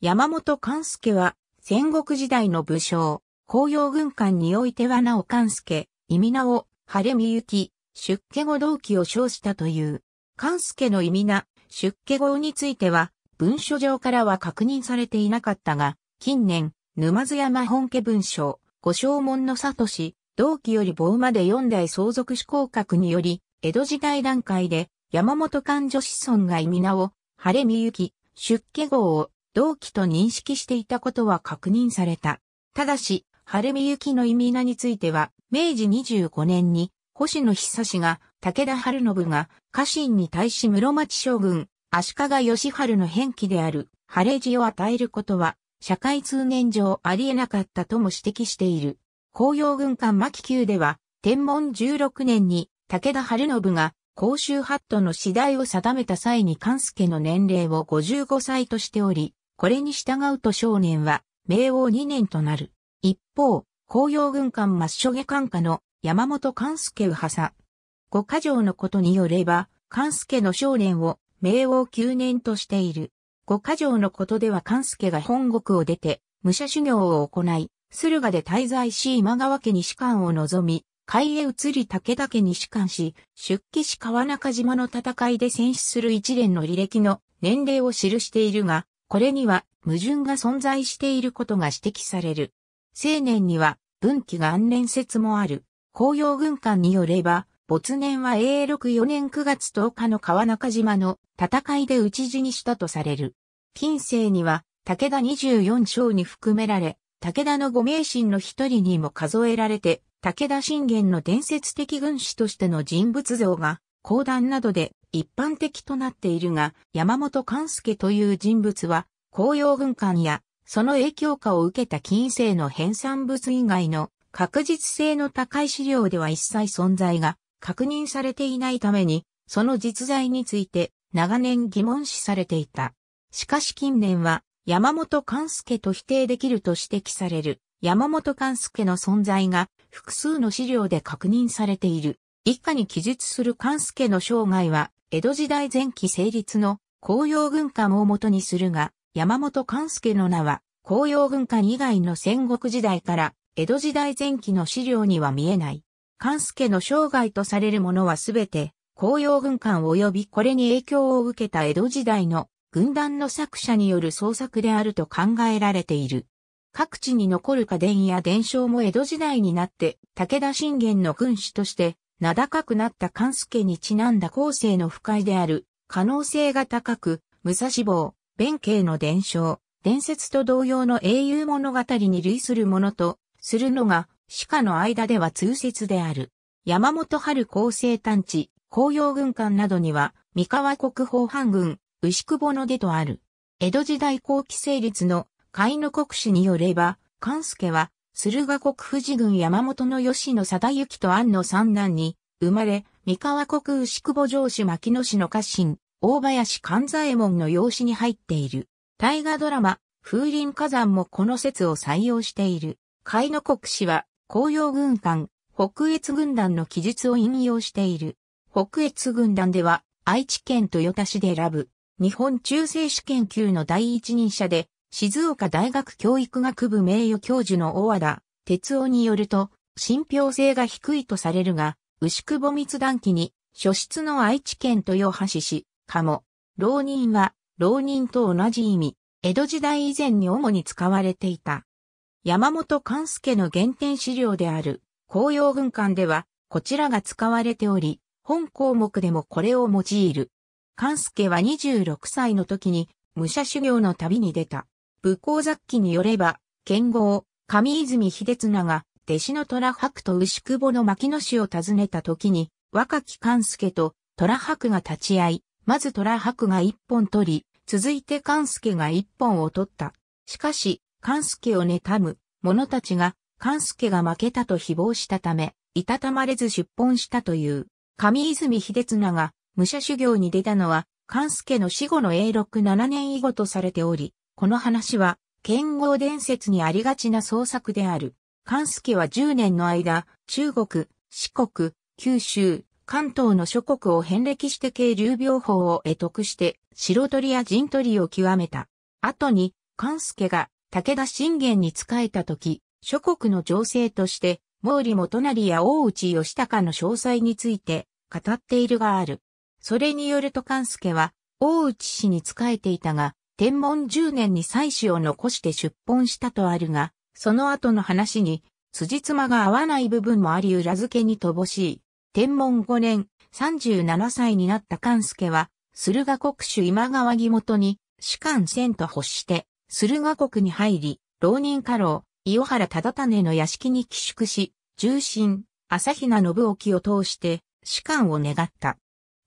山本勘助は、戦国時代の武将、紅葉軍艦においてはなお勘助、意味名を、晴れみゆき、出家後同期を称したという。勘助の意味名、出家後については、文書上からは確認されていなかったが、近年、沼津山本家文書、五正門の里氏、同期より棒まで四代相続志向格により、江戸時代段階で、山本勘女子孫が意味名を、晴れみゆき、出家号を、同期と認識していたことは確認された。ただし、晴海行きの意味名については、明治25年に、星野久氏が、武田春信が、家臣に対し室町将軍、足利義春の変記である、晴れ字を与えることは、社会通念上ありえなかったとも指摘している。公用軍艦巻宮では、天文16年に武田晴信が公衆ハットの次第を定めた際に関助の年齢を55歳としており、これに従うと少年は、明王2年となる。一方、紅葉軍艦末諸下艦下の山本勘助右派さ。五箇条のことによれば、勘助の少年を明王九年としている。五箇条のことでは勘助が本国を出て、武者修行を行い、駿河で滞在し今川家に士官を望み、海へ移り武田家に士官し、出家し川中島の戦いで戦死する一連の履歴の年齢を記しているが、これには矛盾が存在していることが指摘される。青年には分岐が暗連説もある。紅葉軍艦によれば、没年は永禄4年9月10日の川中島の戦いで討ち死にしたとされる。近世には武田24章に含められ、武田の五名神の一人にも数えられて、武田信玄の伝説的軍師としての人物像が、講談などで一般的となっているが、山本勘介という人物は、紅葉軍艦や、その影響下を受けた近世の編纂物以外の確実性の高い資料では一切存在が確認されていないために、その実在について長年疑問視されていた。しかし近年は山本勘介と否定できると指摘される山本勘介の存在が複数の資料で確認されている。一家に記述する関助の生涯は、江戸時代前期成立の紅葉軍艦を元にするが、山本関助の名は、紅葉軍艦以外の戦国時代から、江戸時代前期の資料には見えない。関助の生涯とされるものはすべて、紅葉軍艦及びこれに影響を受けた江戸時代の軍団の作者による創作であると考えられている。各地に残る家電や伝承も江戸時代になって武田信玄の軍師として名高くなった関助にちなんだ後世の不快である、可能性が高く、武蔵坊、弁慶の伝承、伝説と同様の英雄物語に類するものと、するのが、歯科の間では通説である。山本春厚生探知、紅葉軍艦などには、三河国宝藩軍、牛久保の出とある。江戸時代後期成立の、海の国史によれば、関助は、駿河国富士郡山本の吉野貞之と安野三男に、生まれ、三河国牛久保城主牧野氏の家臣、大林勘左衛門の養子に入っている。大河ドラマ、風林火山もこの説を採用している。海の国氏は、紅葉軍艦、北越軍団の記述を引用している。北越軍団では、愛知県豊田市で選ぶ、日本中世史研究の第一人者で、静岡大学教育学部名誉教授の大和田哲夫によると、信憑性が低いとされるが、牛久密談期に、初出の愛知県豊橋市、かも、浪人は、浪人と同じ意味、江戸時代以前に主に使われていた。山本勘助の原点資料である、紅葉軍艦では、こちらが使われており、本項目でもこれを用いる。勘助は26歳の時に、武者修行の旅に出た。武功雑記によれば、剣豪、上泉秀綱が、弟子の虎白と牛久保の牧野氏を訪ねた時に、若き勘助と虎白が立ち会い、まず虎白が一本取り、続いて勘助が一本を取った。しかし、勘助を妬む者たちが、勘助が負けたと誹謗したため、いたたまれず出奔したという、上泉秀綱が武者修行に出たのは、勘助の死後の永禄7年以後とされており、この話は、剣豪伝説にありがちな創作である。関助は10年の間、中国、四国、九州、関東の諸国を遍歴して軽流病法を得得して、白鳥や陣取を極めた。後に、関助が武田信玄に仕えた時、諸国の情勢として、毛利元成や大内義高の詳細について語っているがある。それによると関助は、大内氏に仕えていたが、天文十年に祭祀を残して出奔したとあるが、その後の話に、辻褄が合わない部分もあり裏付けに乏しい。天文五年、37歳になった勘助は、駿河国主今川義元に、士官千と欲して、駿河国に入り、浪人家老、伊予原忠種の屋敷に寄宿し、重臣、朝比奈信沖を通して、士官を願った。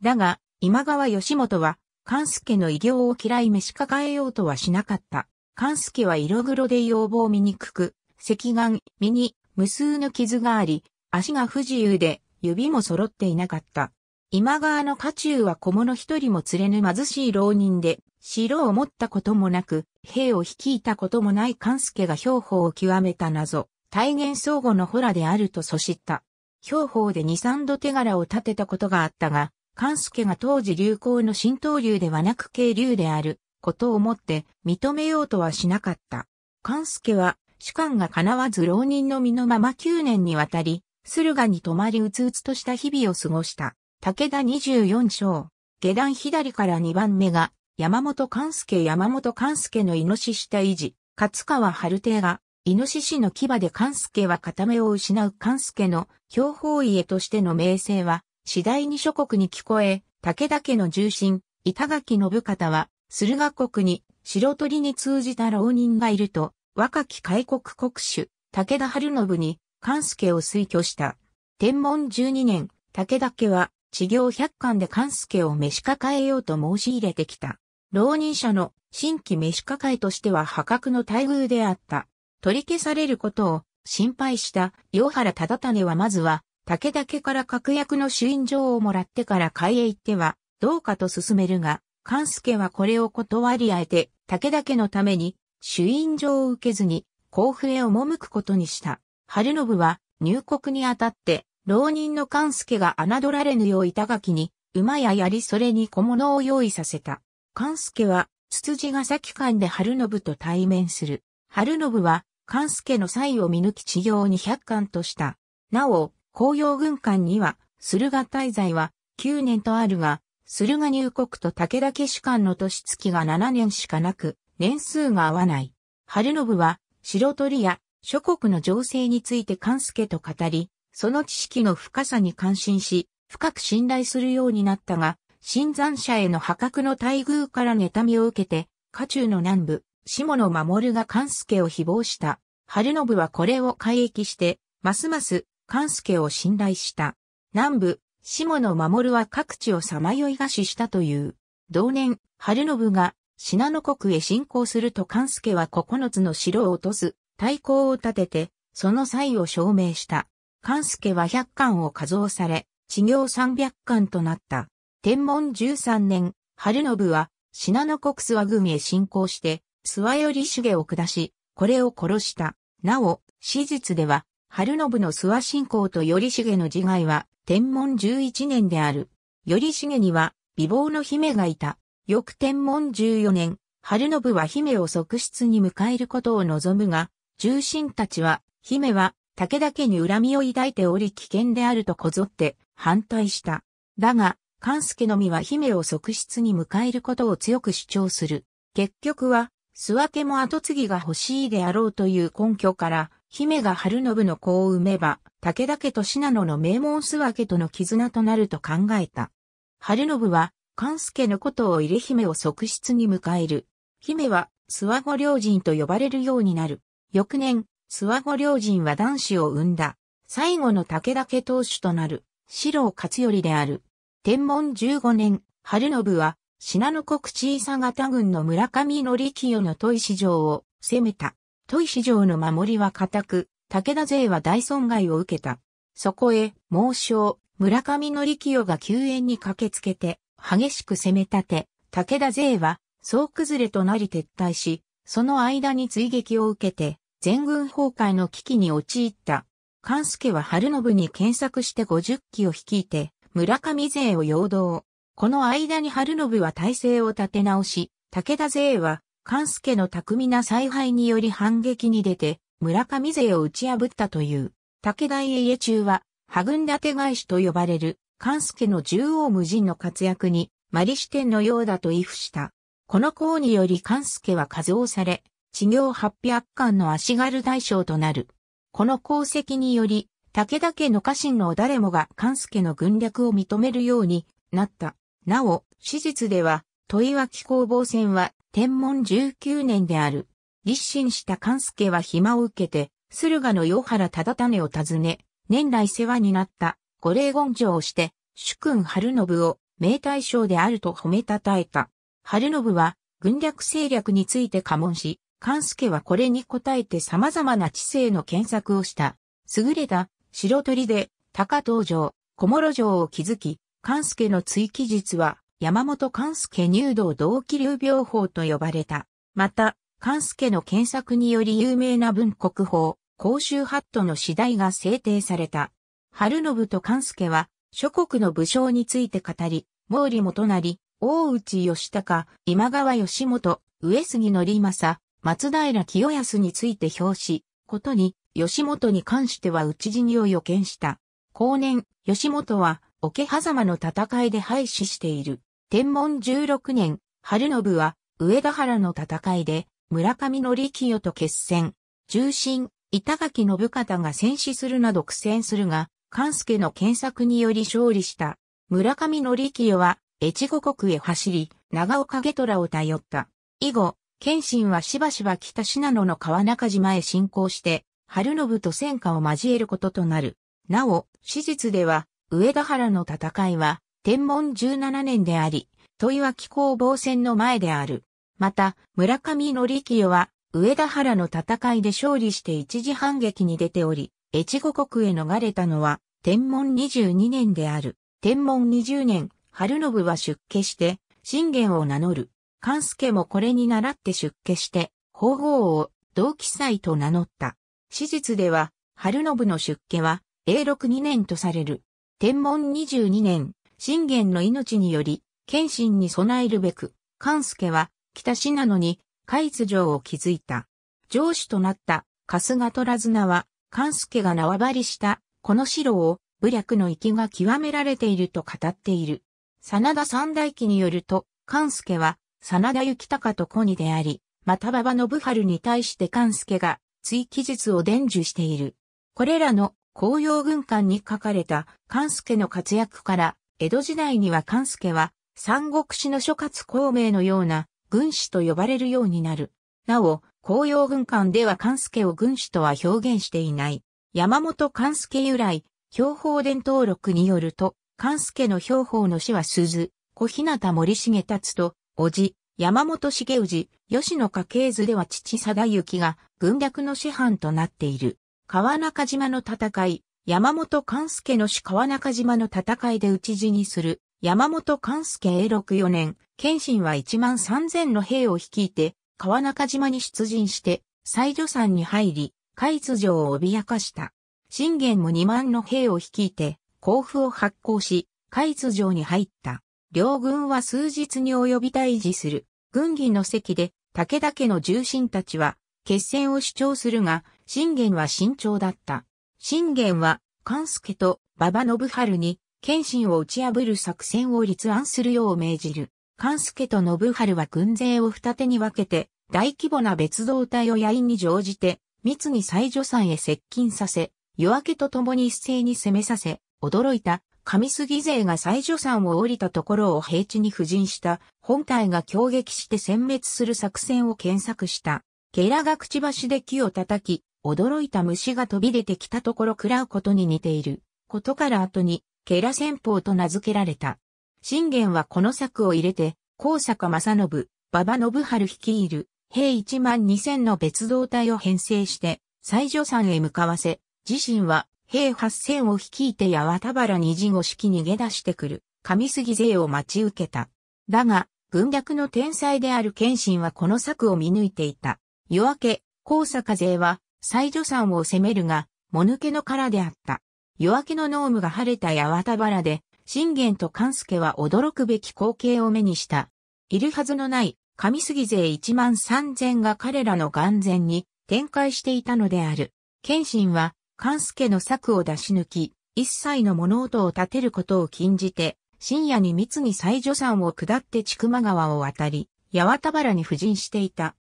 だが、今川義元は、勘助の異業を嫌い召し抱えようとはしなかった。勘助は色黒で要望見にくく、赤眼、身に無数の傷があり、足が不自由で指も揃っていなかった。今川の家中は小物一人も連れぬ貧しい浪人で、城を持ったこともなく、兵を率いたこともない勘助が兵法を極めた謎、大元相互のホラであるとそしった。兵法で二三度手柄を立てたことがあったが、勘助が当時流行の浸透流ではなく渓流であることをもって認めようとはしなかった。勘助は主観が叶わず浪人の身のまま9年にわたり、駿河に泊まりうつうつとした日々を過ごした。武田24章。下段左から2番目が、山本勘助山本勘助のイノシシ対維持。勝川春亭が、イノシシの牙で勘助は片目を失う勘助の標本家としての名声は、次第に諸国に聞こえ、武田家の重臣、板垣信方は、駿河国に白鳥に通じた浪人がいると、若き開国国主、武田春信に、関助を推挙した。天文12年、武田家は、地行百貫で関助を召し抱えようと申し入れてきた。浪人者の新規召し抱えとしては破格の待遇であった。取り消されることを心配した、洋原忠種はまずは、武田家から確約の朱印状をもらってから海へ行っては、どうかと進めるが、勘助はこれを断りあえて、武田家のために、朱印状を受けずに、甲府へ赴くことにした。春信は、入国にあたって、浪人の勘助が侮られぬよう板垣に、馬や槍それに小物を用意させた。勘助は、つつじが先間で春信と対面する。春信は、勘助の才を見抜き治療に百貫とした。なお、紅葉軍艦には、駿河滞在は9年とあるが、駿河入国と武田家主官の年月が7年しかなく、年数が合わない。春信は、白鳥や諸国の情勢について関助と語り、その知識の深さに感心し、深く信頼するようになったが、新山社への破格の待遇から妬みを受けて、家中の南部、下野守が関助を誹謗した。春信はこれを改易して、ますます勘助を信頼した。南部、下野守は各地をさまよいが死したという。同年、春信が信濃国へ侵攻すると勘助は9つの城を落とす、対抗を立てて、その際を証明した。勘助は100巻を加増され、治行300巻となった。天文13年、春信は、信濃国諏訪組へ侵攻して、諏訪より主重を下し、これを殺した。なお、史実では、春信の諏訪信仰と頼重の自害は、天文11年である。頼重には、美貌の姫がいた。翌天文14年、春信は姫を側室に迎えることを望むが、重臣たちは、姫は、武田家に恨みを抱いており危険であるとこぞって反対した。だが、関助のみは姫を側室に迎えることを強く主張する。結局は、諏訪家も後継ぎが欲しいであろうという根拠から、姫が春信の子を産めば、武田家と信濃の名門諏訪家との絆となると考えた。春信は、関助のことを入れ姫を側室に迎える。姫は、諏訪後良人と呼ばれるようになる。翌年、諏訪後良人は男子を産んだ。最後の武田家当主となる、四郎勝頼である。天文15年、春信は、信濃国小佐方軍の村上則清の砥石城を攻めた。砥石城の守りは固く、武田勢は大損害を受けた。そこへ、猛将、村上則清が救援に駆けつけて、激しく攻め立て、武田勢は、総崩れとなり撤退し、その間に追撃を受けて、全軍崩壊の危機に陥った。関助は春信に検索して50機を率いて、村上勢を陽動。この間に春信は体制を立て直し、武田勢は関助の巧みな采配により反撃に出て、村上勢を打ち破ったという。武田家中は、羽群立て返しと呼ばれる、関助の縦横無尽の活躍に、マリ視点のようだと威付した。この功により関助は数をされ、治療八百0巻の足軽大将となる。この功績により、武田家の家臣の誰もが関助の軍略を認めるようになった。なお、史実では、問脇工房戦は、天文19年である。立身した勘助は暇を受けて、駿河の与原忠種を訪ね、年来世話になった五霊言上をして、主君春信を名大将であると褒めたたえた。春信は軍略政略について過問し、勘助はこれに応えて様々な知性の検索をした。優れた白鳥で高東城、小諸城を築き、勘助の追記術は山本勘助入道同期流病法と呼ばれた。また、勘助の検索により有名な文国法、公衆ハットの次第が制定された。春信と勘助は、諸国の武将について語り、毛利元就、大内義高、今川義元、上杉則政、松平清康について表し、ことに、義元に関しては討ち死にを予見した。後年、義元は、桶狭間の戦いで廃止している。天文16年、春信は、上田原の戦いで、村上の清と決戦。重臣、板垣信方が戦死するなど苦戦するが、関助の検索により勝利した。村上の清は、越後国へ走り、長岡家虎を頼った。以後、謙信はしばしば北信濃の川中島へ進行して、春信と戦火を交えることとなる。なお、史実では、上田原の戦いは、天文17年であり、問いは気候防戦の前である。また、村上則清は、上田原の戦いで勝利して一時反撃に出ており、越後国へ逃れたのは、天文22年である。天文20年、春信は出家して、信玄を名乗る。関助もこれに倣って出家して、法号を同記載と名乗った。史実では、春信の出家は、永禄2年とされる。天文22年、信玄の命により、謙信に備えるべく、勘助は北信濃に海津城を築いた。城主となった春日虎綱は、勘助が縄張りしたこの城を武略の域が極められていると語っている。真田三大記によると、勘助は真田幸隆と子にであり、また馬場信春に対して勘助が追記述を伝授している。これらの紅葉軍艦に書かれた勘助の活躍から、江戸時代には関助は、三国志の諸葛孔明のような軍師と呼ばれるようになる。なお、紅葉軍艦では関助を軍師とは表現していない。山本関助由来、標法伝登録によると、関助の標法の死は鈴、小日向森重達と、叔父、山本重氏、吉野家系図では父貞行が軍略の師範となっている。川中島の戦い、山本勘助の死川中島の戦いで討ち死にする、山本勘助永禄4年、謙信は1万3000の兵を率いて、川中島に出陣して、西女山に入り、海津城を脅かした。信玄も2万の兵を率いて、甲府を発行し、海津城に入った。両軍は数日に及び退治する。軍議の席で、武田家の重臣たちは、決戦を主張するが、信玄は慎重だった。信玄は、関助と馬場信春に、謙信を打ち破る作戦を立案するよう命じる。関助と信春は軍勢を二手に分けて、大規模な別動隊を野員に乗じて、密に西女山へ接近させ、夜明けと共に一斉に攻めさせ、驚いた上杉勢が西女山を降りたところを平地に布陣した本隊が攻撃して殲滅する作戦を検索した。ゲラがくちばしで木を叩き、驚いた虫が飛び出てきたところ食らうことに似ていることから後に、ケラ戦法と名付けられた。信玄はこの策を入れて、高坂正信、馬場信春率いる、兵一万二千の別動隊を編成して、西女山へ向かわせ、自身は、兵八千を率いて八幡原二陣を式逃げ出してくる、神杉勢を待ち受けた。だが、軍略の天才である謙信はこの策を見抜いていた。夜明け、高坂勢は、西女山を攻めるが、もぬけの殻であった。夜明けの濃霧が晴れた八幡原で、信玄と勘助は驚くべき光景を目にした。いるはずのない、上杉勢一万三千が彼らの眼前に展開していたのである。謙信は、勘助の策を出し抜き、一切の物音を立てることを禁じて、深夜に密に西女山を下って千曲川を渡り、八幡原に布陣していた。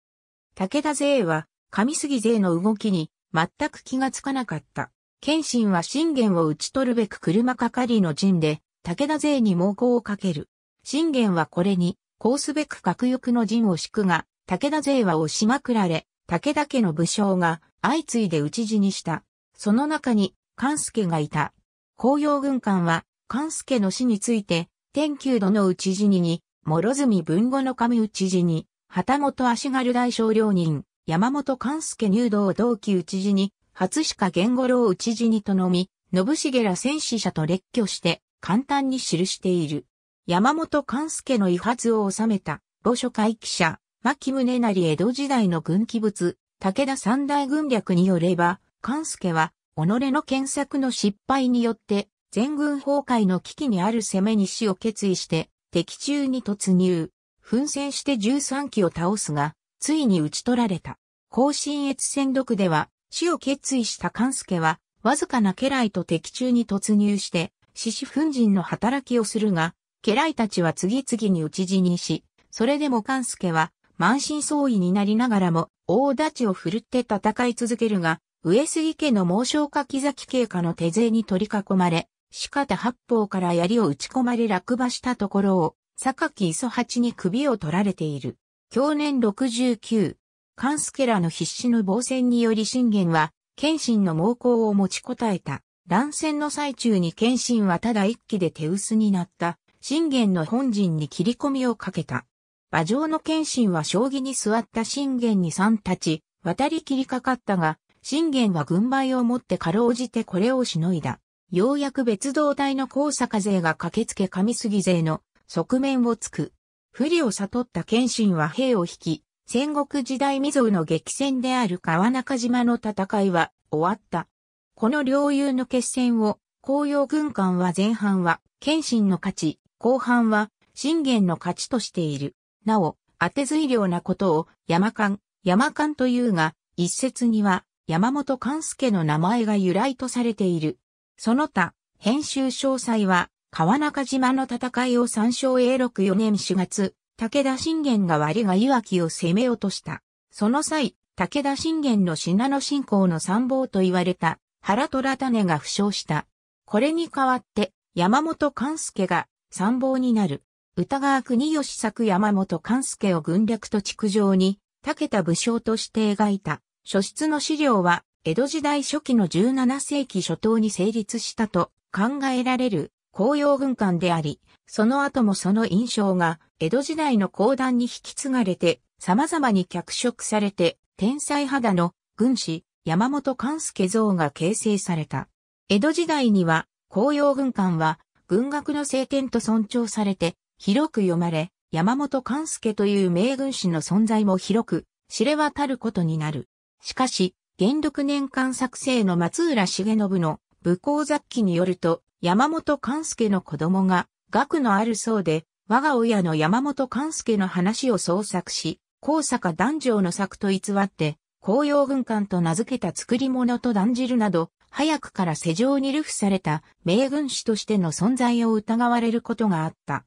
武田勢は、上杉勢の動きに全く気がつかなかった。謙信は信玄を討ち取るべく車係の陣で、武田勢に猛攻をかける。信玄はこれに、こうすべく核欲の陣を敷くが、武田勢は押しまくられ、武田家の武将が相次いで討ち死にした。その中に、勘助がいた。紅葉軍艦は、勘助の死について、天球殿討ち死にに、諸角文後の神討ち死に、旗本足軽大将領人、山本勘助入道同期討死に、初鹿玄五郎討死にとのみ、信重ら戦死者と列挙して、簡単に記している。山本勘助の遺発を収めた、墓所会記者、牧宗成江戸時代の軍記物、武田三大軍略によれば、勘助は、己の検索の失敗によって、全軍崩壊の危機にある攻めに死を決意して、敵中に突入。奮戦して13機を倒すが、ついに討ち取られた。甲信越戦独では、死を決意した勘助は、わずかな家来と敵中に突入して、獅子奮陣の働きをするが、家来たちは次々に討ち死にし、それでも勘助は、満身創痍になりながらも、大立ちを振るって戦い続けるが、上杉家の猛将柿崎慶家の手勢に取り囲まれ、四方八方から槍を打ち込まれ落馬したところを、榊磯八に首を取られている。去年69、カンスケラの必死の防戦により信玄は、謙信の猛攻を持ちこたえた。乱戦の最中に謙信はただ一気で手薄になった。信玄の本陣に切り込みをかけた。馬上の謙信は将棋に座った信玄に三立ち、渡り切りかかったが、信玄は軍配を持ってかろうじてこれをしのいだ。ようやく別動隊の高坂勢が駆けつけ上杉勢の側面をつく。不利を悟った謙信は兵を引き、戦国時代未曽有の激戦である川中島の戦いは終わった。この領有の決戦を、紅葉軍艦は前半は、謙信の勝ち、後半は、信玄の勝ちとしている。なお、当て随量なことを、山間、山間というが、一説には、山本勘助の名前が由来とされている。その他、編集詳細は、川中島の戦いを参照永禄4年4月、武田信玄が割が岩木を攻め落とした。その際、武田信玄の信濃信仰の参謀と言われた原虎種が負傷した。これに代わって山本勘助が参謀になる。歌川国吉作山本勘助を軍略と築城に、武田武将として描いた。書室の資料は、江戸時代初期の17世紀初頭に成立したと考えられる公用軍艦であり、その後もその印象が江戸時代の講談に引き継がれて様々に脚色されて天才肌の軍師山本勘助像が形成された。江戸時代には紅葉軍艦は軍学の聖典と尊重されて広く読まれ、山本勘助という名軍師の存在も広く知れ渡ることになる。しかし、元禄年間作成の松浦重信の武功雑記によると、山本勘介の子供が、学のあるそうで、我が親の山本勘介の話を創作し、高坂壇上の作と偽って、紅葉軍艦と名付けた作り物と断じるなど、早くから世上に流布された名軍師としての存在を疑われることがあった。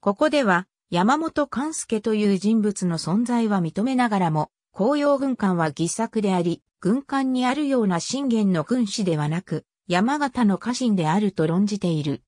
ここでは、山本勘介という人物の存在は認めながらも、紅葉軍艦は偽作であり、軍艦にあるような信玄の軍師ではなく、山形の家臣であると論じている。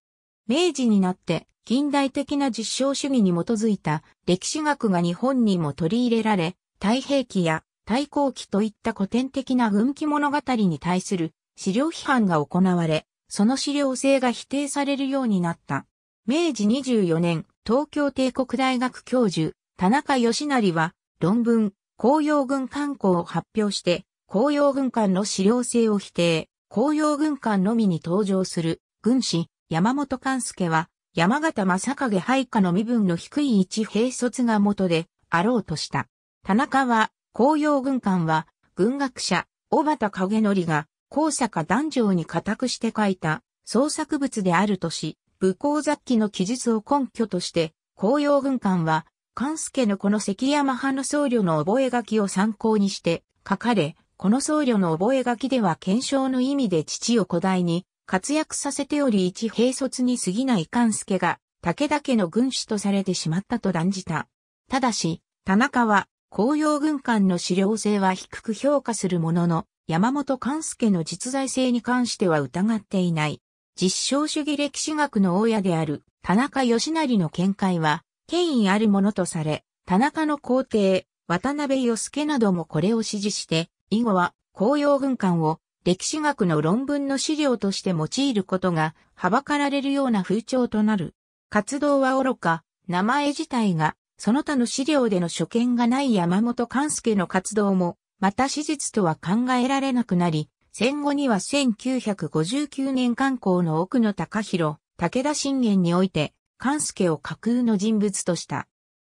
明治になって近代的な実証主義に基づいた歴史学が日本にも取り入れられ、太平記や太閤記といった古典的な軍記物語に対する資料批判が行われ、その資料性が否定されるようになった。明治24年、東京帝国大学教授、田中義成は、論文、紅葉軍観光を発表して、紅葉軍艦の資料性を否定。紅葉軍艦のみに登場する軍師山本勘助は山形正影配下の身分の低い一兵卒が元であろうとした。田中は紅葉軍艦は軍学者小畑影則が高坂壇上に固くして書いた創作物であるとし、武功雑記の記述を根拠として、紅葉軍艦は、勘助のこの関山派の僧侶の覚書を参考にして書かれ、この僧侶の覚書では検証の意味で父を古代に活躍させており一平卒に過ぎない勘助が武田家の軍師とされてしまったと断じた。ただし、田中は紅葉軍艦の資料性は低く評価するものの、山本勘助の実在性に関しては疑っていない。実証主義歴史学の親である田中義成の見解は、権威あるものとされ、田中の皇帝、渡辺義介などもこれを支持して、以後は紅葉軍艦を歴史学の論文の資料として用いることがはばかられるような風潮となる。活動は愚か、名前自体が、その他の資料での所見がない山本勘介の活動も、また史実とは考えられなくなり、戦後には1959年観光の奥野隆弘、武田信玄において、勘介を架空の人物とした。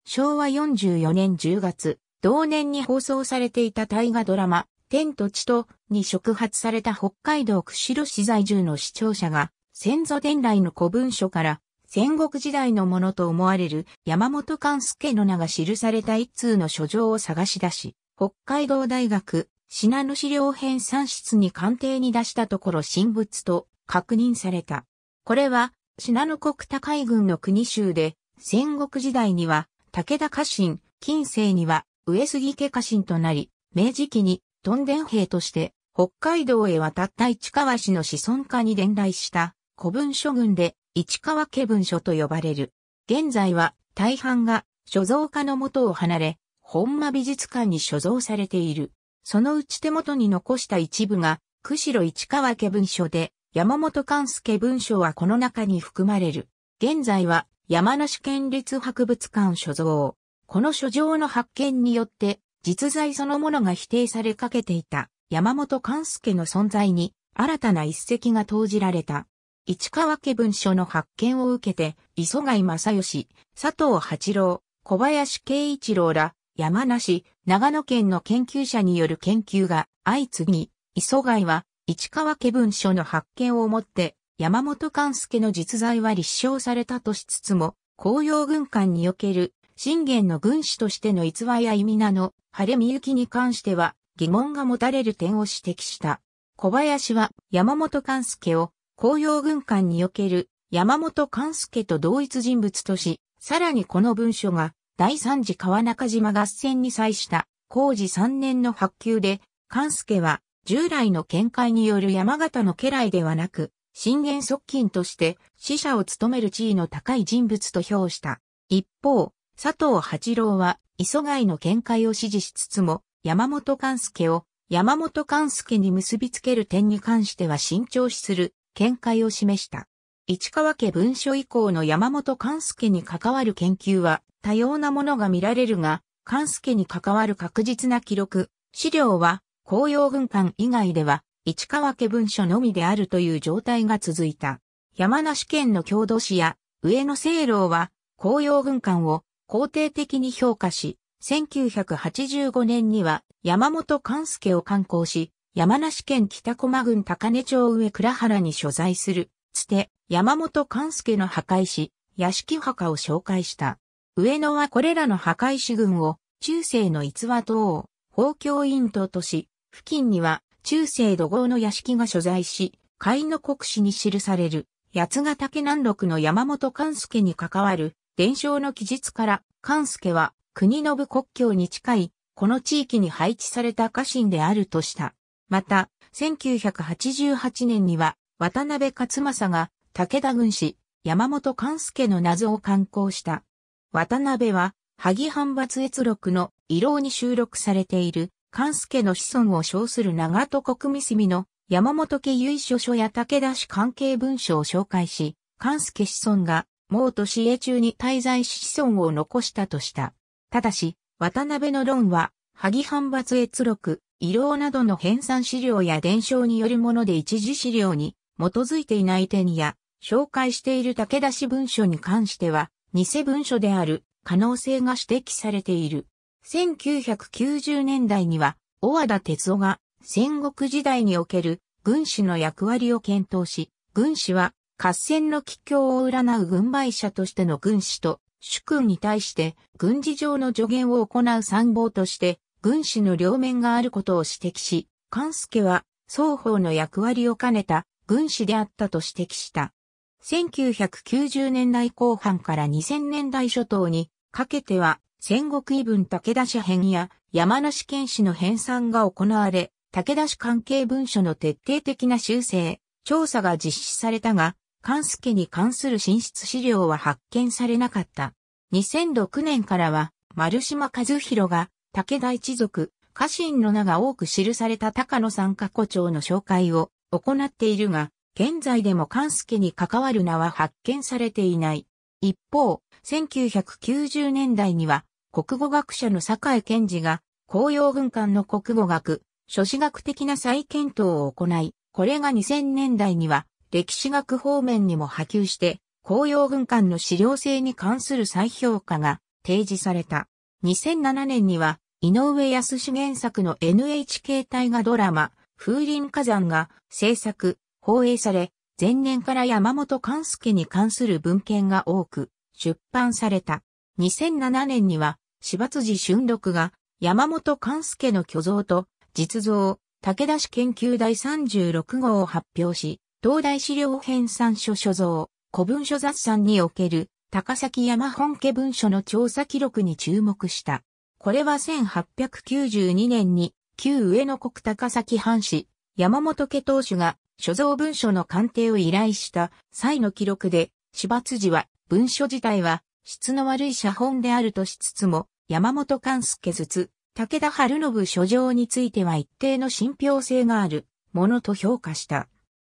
昭和44年10月、同年に放送されていた大河ドラマ、天と地とに触発された北海道釧路市在住の視聴者が、先祖伝来の古文書から戦国時代のものと思われる山本勘助の名が記された一通の書状を探し出し、北海道大学品野資料編産室に鑑定に出したところ神仏と確認された。これは品野国高海軍の国州で戦国時代には武田家臣、近世には上杉家家臣となり、明治期に、とんでん兵として、北海道へ渡った市川氏の子孫家に伝来した古文書群で市川家文書と呼ばれる。現在は大半が所蔵家の元を離れ、本間美術館に所蔵されている。そのうち手元に残した一部が、釧路市川家文書で、山本勘介文書はこの中に含まれる。現在は山梨県立博物館所蔵。この書状の発見によって、実在そのものが否定されかけていた山本勘介の存在に新たな一石が投じられた。市川家文書の発見を受けて、磯貝正義、佐藤八郎、小林慶一郎ら、山梨、長野県の研究者による研究が相次ぎ、磯貝は市川家文書の発見をもって、山本勘介の実在は立証されたとしつつも、紅葉軍艦における信玄の軍師としての逸話や意味なの、晴れみゆきに関しては疑問が持たれる点を指摘した。小林は山本勘助を紅葉軍艦における山本勘助と同一人物とし、さらにこの文書が第三次川中島合戦に際した工事3年の発給で、勘助は従来の見解による山形の家来ではなく、信玄側近として死者を務める地位の高い人物と評した。一方、佐藤八郎は、磯貝の見解を支持しつつも、山本勘介を山本勘介に結びつける点に関しては慎重視する見解を示した。市川家文書以降の山本勘介に関わる研究は多様なものが見られるが、勘介に関わる確実な記録、資料は紅葉軍艦以外では市川家文書のみであるという状態が続いた。山梨県の郷土史や上野清老は紅葉軍艦を肯定的に評価し、1985年には山本勘介を刊行し、山梨県北駒郡高根町上倉原に所在する、つて、山本勘介の破壊し、屋敷墓を紹介した。上野はこれらの破壊師群を、中世の逸話等を、宝教院等とし、付近には中世土豪の屋敷が所在し、会の国史に記される、八ヶ岳南麓の山本勘介に関わる伝承の記述から、勘助は国信国境に近い、この地域に配置された家臣であるとした。また、1988年には、渡辺勝政が武田軍師、山本勘助の謎を刊行した。渡辺は、萩藩伐越録の遺漏に収録されている、勘助の子孫を称する長戸国三隅の山本家由緒書や武田氏関係文書を紹介し、勘助子孫が毛と市営中に滞在し子孫を残したとした。ただし、渡辺の論は、萩藩閥閲録、遺労などの編纂資料や伝承によるもので一時資料に基づいていない点や、紹介している武田氏文書に関しては、偽文書である可能性が指摘されている。1990年代には、小和田哲夫が戦国時代における軍師の役割を検討し、軍師は合戦の帰郷を占う軍配者としての軍師と、主君に対して軍事上の助言を行う参謀として、軍師の両面があることを指摘し、関助は双方の役割を兼ねた軍師であったと指摘した。1990年代後半から2000年代初頭にかけては戦国異文武田氏編や山梨県史の編纂が行われ、武田氏関係文書の徹底的な修正、調査が実施されたが、関助に関する進出資料は発見されなかった。2006年からは、丸島和弘が、武田一族、家臣の名が多く記された高野山過去帳の紹介を行っているが、現在でも関助に関わる名は発見されていない。一方、1990年代には、国語学者の坂井健二が、紅葉軍艦の国語学、諸子学的な再検討を行い、これが2000年代には、歴史学方面にも波及して、公用軍艦の資料性に関する再評価が提示された。2007年には、井上康原作の NHK 大河ドラマ、風林火山が制作、放映され、前年から山本勘介に関する文献が多く出版された。2007年には、柴辻俊六が山本勘介の巨像と実像、武田氏研究第36号を発表し、東大資料編参書所蔵、古文書雑産における高崎山本家文書の調査記録に注目した。これは1892年に旧上野国高崎藩士山本家当主が所蔵文書の鑑定を依頼した際の記録で、芝辻は文書自体は質の悪い写本であるとしつつも、山本勘ずつ、武田春信書状については一定の信憑性があるものと評価した。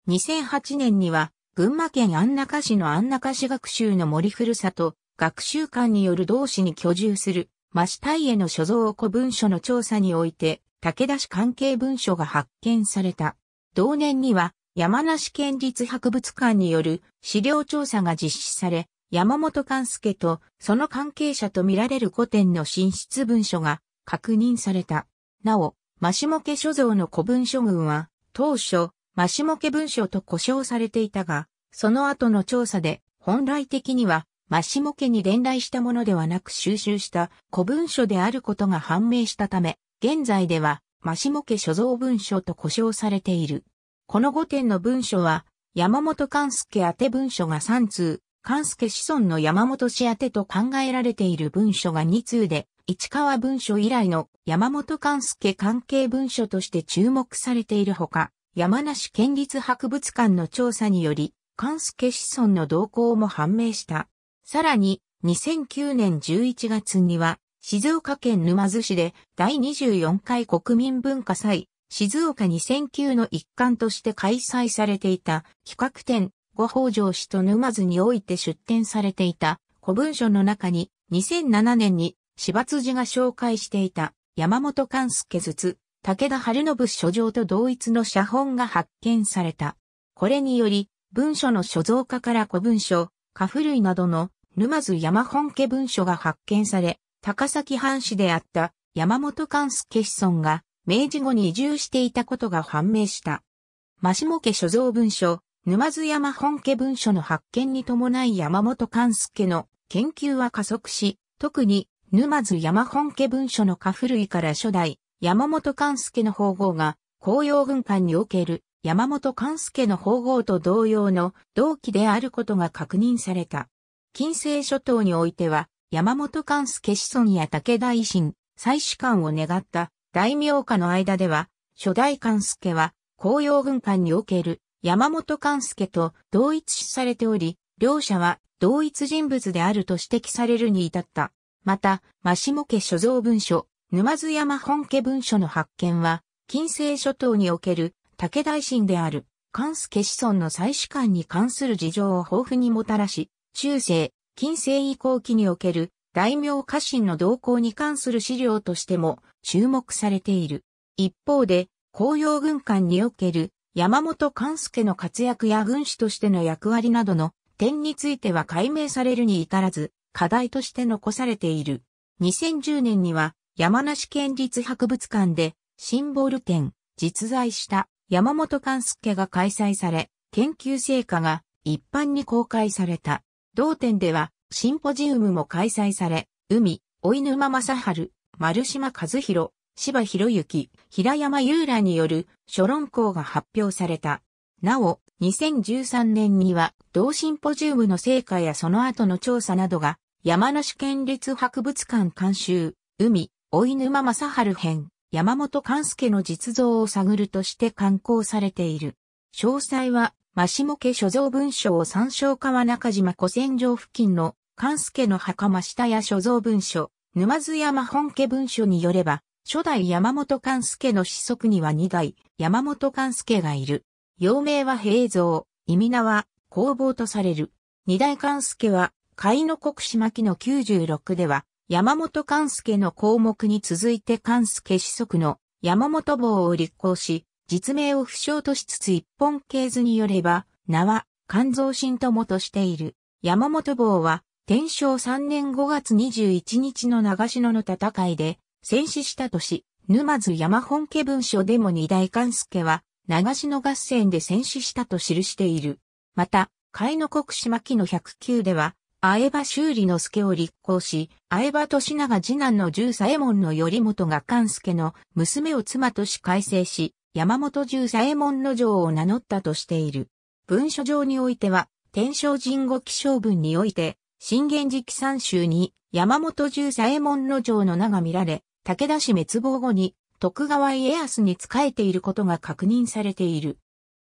2008年には、群馬県安中市の安中市学習の森ふるさと、学習館による同市に居住する、真市隊への所蔵古文書の調査において、武田市関係文書が発見された。同年には、山梨県立博物館による資料調査が実施され、山本勘介とその関係者と見られる古典の進出文書が確認された。なお、真下家所蔵の古文書群は、当初、マシモケ文書と呼称されていたが、その後の調査で、本来的には、マシモケに伝来したものではなく収集した古文書であることが判明したため、現在では、マシモケ所蔵文書と呼称されている。この5点の文書は、山本勘助宛て文書が3通、勘助子孫の山本氏宛てと考えられている文書が2通で、市川文書以来の山本勘助関係文書として注目されているほか、山梨県立博物館の調査により、関助子孫の動向も判明した。さらに、2009年11月には、静岡県沼津市で第24回国民文化祭、静岡2009の一環として開催されていた企画展、五北条氏と沼津において出展されていた古文書の中に2007年に柴辻が紹介していた山本関助筒、武田晴信書状と同一の写本が発見された。これにより、文書の所蔵家から古文書、下古類などの沼津山本家文書が発見され、高崎藩士であった山本勘助子孫が明治後に移住していたことが判明した。増茂家所蔵文書、沼津山本家文書の発見に伴い山本勘助の研究は加速し、特に沼津山本家文書の下古類から初代山本勘助の方号が、紅葉軍艦における山本勘助の方号と同様の同期であることが確認された。近世諸島においては、山本勘助子孫や武田維新、祭祀官を願った大名家の間では、初代勘助は、紅葉軍艦における山本勘助と同一視されており、両者は同一人物であると指摘されるに至った。また、真下家所蔵文書、沼津山本家文書の発見は、近世諸島における武大臣である、関助子孫の祭祀官に関する事情を豊富にもたらし、中世、近世以降期における大名家臣の動向に関する資料としても注目されている。一方で、紅葉軍艦における山本関助の活躍や軍師としての役割などの点については解明されるに至らず、課題として残されている。2010年には、山梨県立博物館でシンボル展、実在した山本勘助が開催され、研究成果が一般に公開された。同展ではシンポジウムも開催され、海、追沼正春、丸島和弘、柴博之、平山優良による諸論考が発表された。なお、2013年には同シンポジウムの成果やその後の調査などが山梨県立博物館監修、海、追沼正春編、山本勘介の実像を探るとして刊行されている。詳細は、増茂家所蔵文書を参照川中島古戦場付近の勘介の墓真下や所蔵文書、沼津山本家文書によれば、初代山本勘介の子息には二代山本勘介がいる。幼名は平蔵、意味名は工房とされる。二代勘介は、海の国島木の96では、山本勘介の項目に続いて勘介子息の山本棒を立候し、実名を不詳としつつ一本系図によれば、名は肝臓神もとしている。山本棒は、天正3年5月21日の長篠の戦いで、戦死したとし、沼津山本家文書でも二代勘介は、長篠合戦で戦死したと記している。また、海の国島記の109では、相場修理の助を立候し、相場な長次男の十左衛門の頼元が勘助の娘を妻とし改正し、山本十左衛門の城を名乗ったとしている。文書上においては、天正神後起承文において、新元寺期三州に山本十左衛門の城の名が見られ、武田氏滅亡後に徳川家康に仕えていることが確認されている。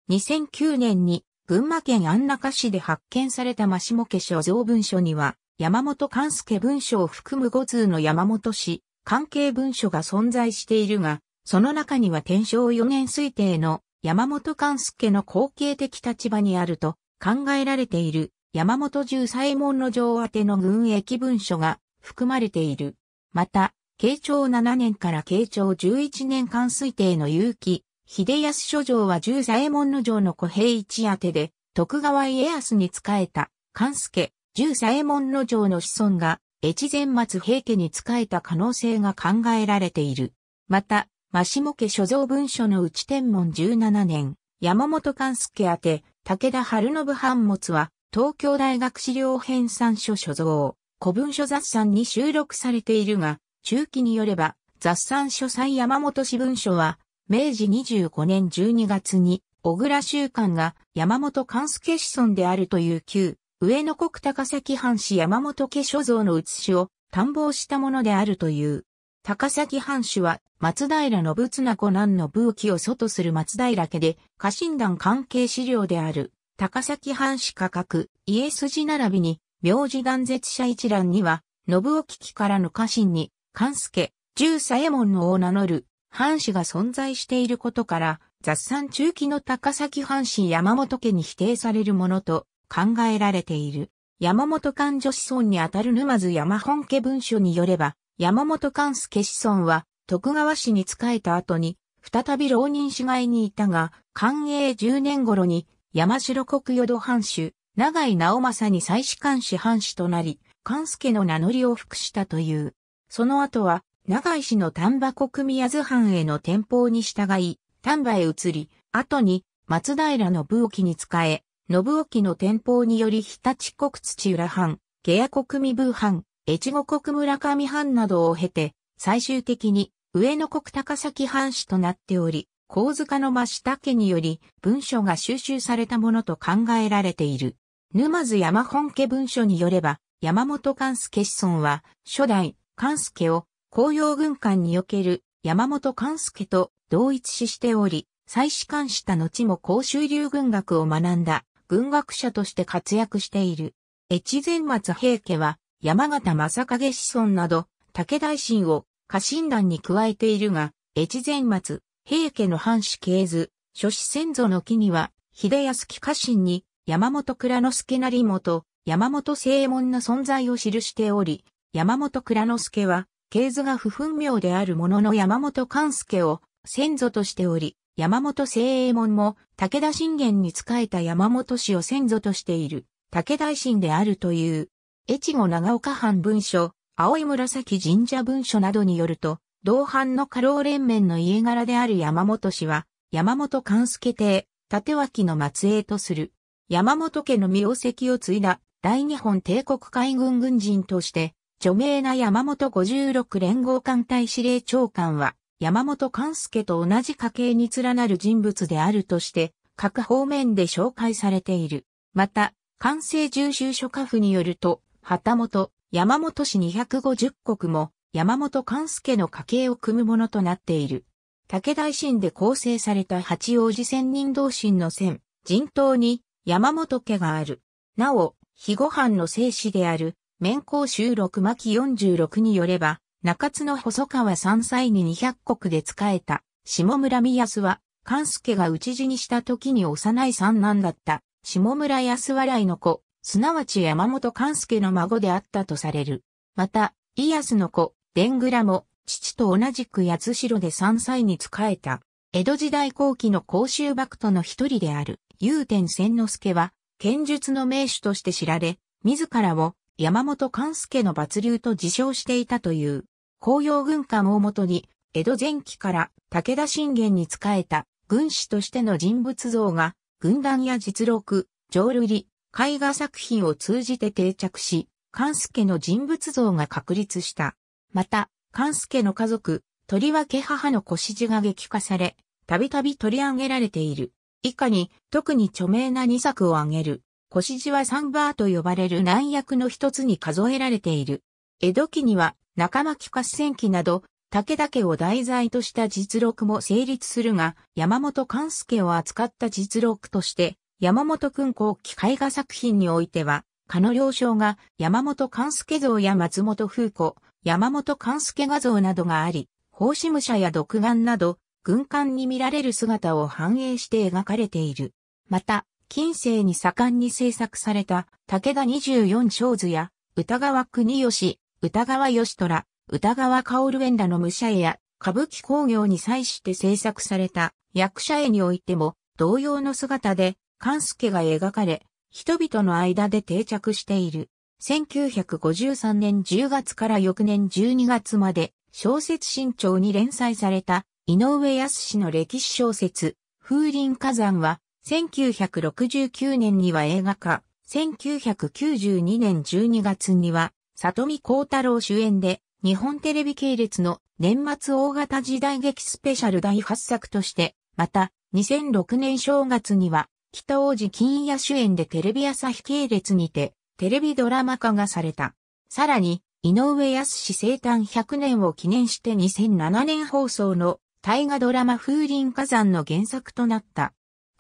2009年に群馬県安中市で発見されたマシモケ所蔵文書には、山本勘介文書を含む5通の山本氏、関係文書が存在しているが、その中には天正4年推定の山本勘介の後継的立場にあると考えられている山本十左衛門の城宛の軍役文書が含まれている。また、慶長7年から慶長11年間推定の有機、秀康書状は十左衛門の城の小平一宛てで、徳川家康に仕えた、関助、十左衛門の城の子孫が、越前松平家に仕えた可能性が考えられている。また、真下家所蔵文書の内天文十七年、山本関助宛て、武田春信版物は、東京大学資料編纂書所蔵、古文書雑産に収録されているが、中期によれば、雑産書斎山本史文書は、明治25年12月に、小倉習慣が山本勘助子孫であるという旧、上野国高崎藩士山本家所蔵の写しを探訪したものであるという。高崎藩主は松平信綱子男の武器を祖とする松平家で家臣団関係資料である高崎藩士価格家筋並びに名字断絶者一覧には信危機からの家臣に勘助十左衛門のを名乗る藩士が存在していることから、雑産中期の高崎藩士山本家に否定されるものと考えられている。山本勘女子孫にあたる沼津山本家文書によれば、山本勘助子孫は徳川氏に仕えた後に、再び浪人市街にいたが、寛永10年頃に山城国淀藩主、長井直政に再始官士藩士となり、勘助の名乗りを服したという。その後は、長井市の丹波国宮津藩への転法に従い、丹波へ移り、後に松平信沖に仕え、信沖の転法により日立国土浦藩、下屋国身部藩、越後国村上藩などを経て、最終的に上野国高崎藩士となっており、神塚の真下家により文書が収集されたものと考えられている。沼津山本家文書によれば、山本勘助子孫は初代勘助を紅葉軍艦における山本勘助と同一視しており、再士官した後も公衆流軍学を学んだ軍学者として活躍している。越前松平家は山形正景子孫など武大臣を家臣団に加えているが、越前松平家の藩士系図、諸子先祖の木には、秀康家臣に山本倉之助成元、山本正門の存在を記しており、山本倉之助は系図が不分明であるものの山本勘助を先祖としており、山本聖右衛門も武田信玄に仕えた山本氏を先祖としている武田新であるという、越後長岡藩文書、青い紫神社文書などによると、同藩の家老連綿の家柄である山本氏は、山本勘助邸、縦脇の末裔とする。山本家の名跡を継いだ大日本帝国海軍軍人として、著名な山本56連合艦隊司令長官は、山本勘介と同じ家系に連なる人物であるとして、各方面で紹介されている。また、関西重修書家府によると、旗本、山本氏250国も、山本勘介の家系を組むものとなっている。武大臣で構成された八王子仙人同心の仙、人頭に山本家がある。なお、日ご飯の生死である面講収録巻46によれば、中津の細川山歳に200国で仕えた、下村宮安は、勘助が討ち死にした時に幼い三男だった、下村安笑いの子、すなわち山本勘助の孫であったとされる。また、イアスの子、デングラも、父と同じく八代で山歳に仕えた。江戸時代後期の甲州幕府の一人である、雄天千之助は、剣術の名手として知られ、自らを山本勘助の抜流と自称していたという、紅葉軍艦をもとに、江戸前期から武田信玄に仕えた軍師としての人物像が、軍団や実録、浄瑠璃、絵画作品を通じて定着し、勘助の人物像が確立した。また、勘助の家族、とりわけ母の子氏が激化され、たびたび取り上げられている。以下に特に著名な2作を挙げる。腰地はサンバーと呼ばれる難役の一つに数えられている。江戸期には中巻合戦記など、武田家を題材とした実録も成立するが、山本勘助を扱った実録として、山本君後期絵画作品においては、かの了承が山本勘助像や松本風子、山本勘助画像などがあり、奉仕武者や独眼など、軍艦に見られる姿を反映して描かれている。また、近世に盛んに制作された武田24小図や歌川国吉、歌川義虎、歌川薫園らの武者絵や歌舞伎工業に際して制作された役者絵においても同様の姿で関助が描かれ、人々の間で定着している。1953年10月から翌年12月まで小説新潮に連載された井上康の歴史小説風林火山は1969年には映画化、1992年12月には、里見光太郎主演で、日本テレビ系列の年末大型時代劇スペシャル第8作として、また、2006年正月には、北王子金也主演でテレビ朝日系列にて、テレビドラマ化がされた。さらに、井上康生誕100年を記念して2007年放送の大河ドラマ風林火山の原作となった。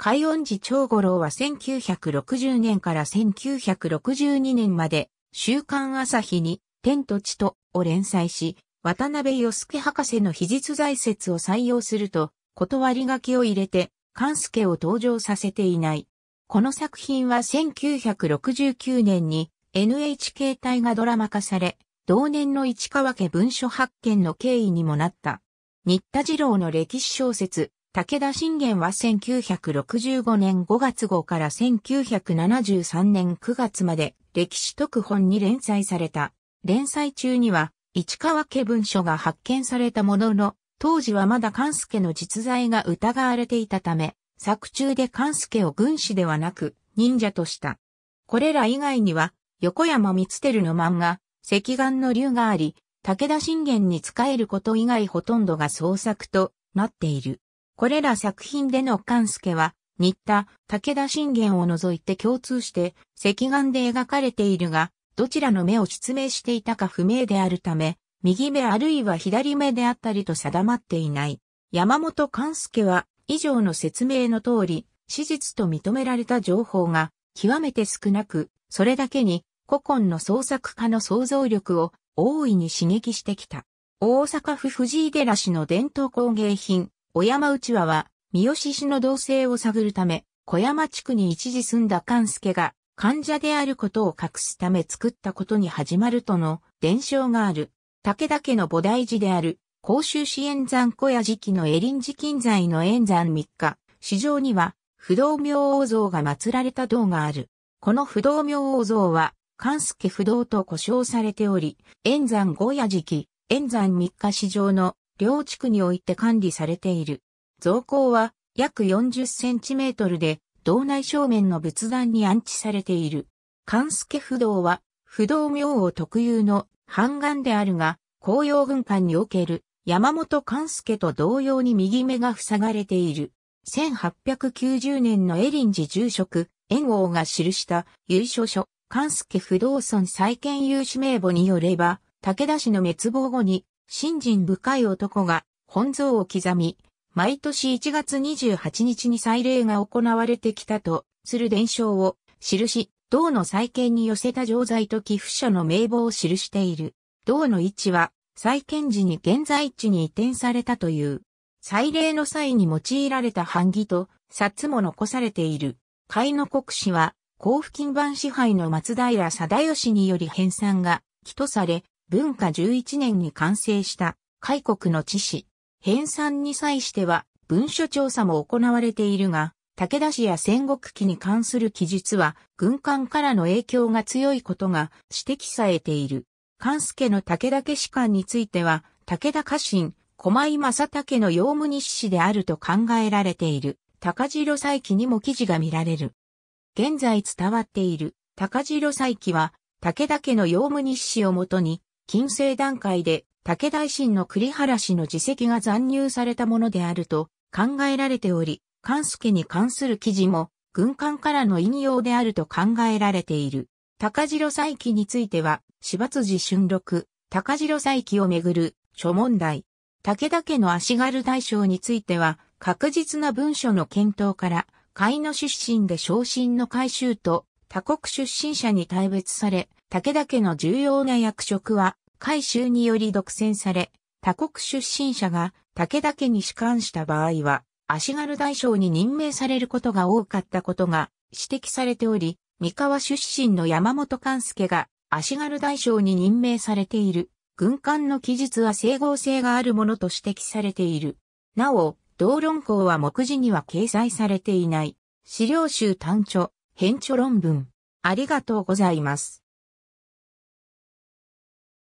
海音寺長五郎は1960年から1962年まで、週刊朝日に、天と地とを連載し、渡辺義介博士の秘術財説を採用すると、断り書きを入れて、関助を登場させていない。この作品は1969年に NHK 大河ドラマ化され、同年の市川家文書発見の経緯にもなった。新田次郎の歴史小説、武田信玄は1965年5月号から1973年9月まで歴史特本に連載された。連載中には市川家文書が発見されたものの、当時はまだ関助の実在が疑われていたため、作中で関助を軍師ではなく忍者とした。これら以外には、横山光輝の漫画、赤眼の竜があり、武田信玄に仕えること以外ほとんどが創作となっている。これら作品での勘助は、新田、武田信玄を除いて共通して、赤眼で描かれているが、どちらの目を失明していたか不明であるため、右目あるいは左目であったりと定まっていない。山本勘助は、以上の説明の通り、史実と認められた情報が、極めて少なく、それだけに、古今の創作家の想像力を大いに刺激してきた。大阪府藤井寺市の伝統工芸品、小山内輪は、三好氏の動静を探るため、小山地区に一時住んだ勘助が、患者であることを隠すため作ったことに始まるとの伝承がある。武田家の菩提寺である、甲州支援山小屋時期のエリン寺近在の円山三日、市場には、不動明王像が祀られた銅がある。この不動明王像は、勘助不動と呼称されており、円山小屋時期、円山三日市場の両地区において管理されている。造高は約40センチメートルで、道内正面の仏壇に安置されている。関助不動は、不動明王特有の半眼であるが、紅葉軍艦における山本関助と同様に右目が塞がれている。1890年のエリン寺住職、円王が記した優勝書、関助不動村再建有志名簿によれば、武田氏の滅亡後に信心深い男が本像を刻み、毎年1月28日に祭礼が行われてきたとする伝承を記銅の再建に寄せた錠剤と寄付者の名簿を記している。銅の位置は再建時に現在地に移転されたという。祭礼の際に用いられた版木と札も残されている。海の国史は、甲府金版支配の松平定義により編纂が起とされ、文化11年に完成した開国の地史、編纂に際しては文書調査も行われているが、武田氏や戦国期に関する記述は軍艦からの影響が強いことが指摘されている。関助の武田家史官については、武田家臣、駒井正武の用務日誌であると考えられている、高城祭記にも記事が見られる。現在伝わっている、高城祭記は、武田家の用務日誌をもとに、近世段階で武大臣の栗原氏の自責が残留されたものであると考えられており、関助に関する記事も軍艦からの引用であると考えられている。高城再起については、芝辻春録、高城再起をめぐる諸問題。武田家の足軽大将については、確実な文書の検討から、甲斐の出身で昇進の改修と、他国出身者に大別され、武田家の重要な役職は、改宗により独占され、他国出身者が武田家に仕官した場合は、足軽大将に任命されることが多かったことが指摘されており、三河出身の山本勘介が足軽大将に任命されている。軍艦の記述は整合性があるものと指摘されている。なお、同論考は目次には掲載されていない。資料集単著、編著論文。ありがとうございます。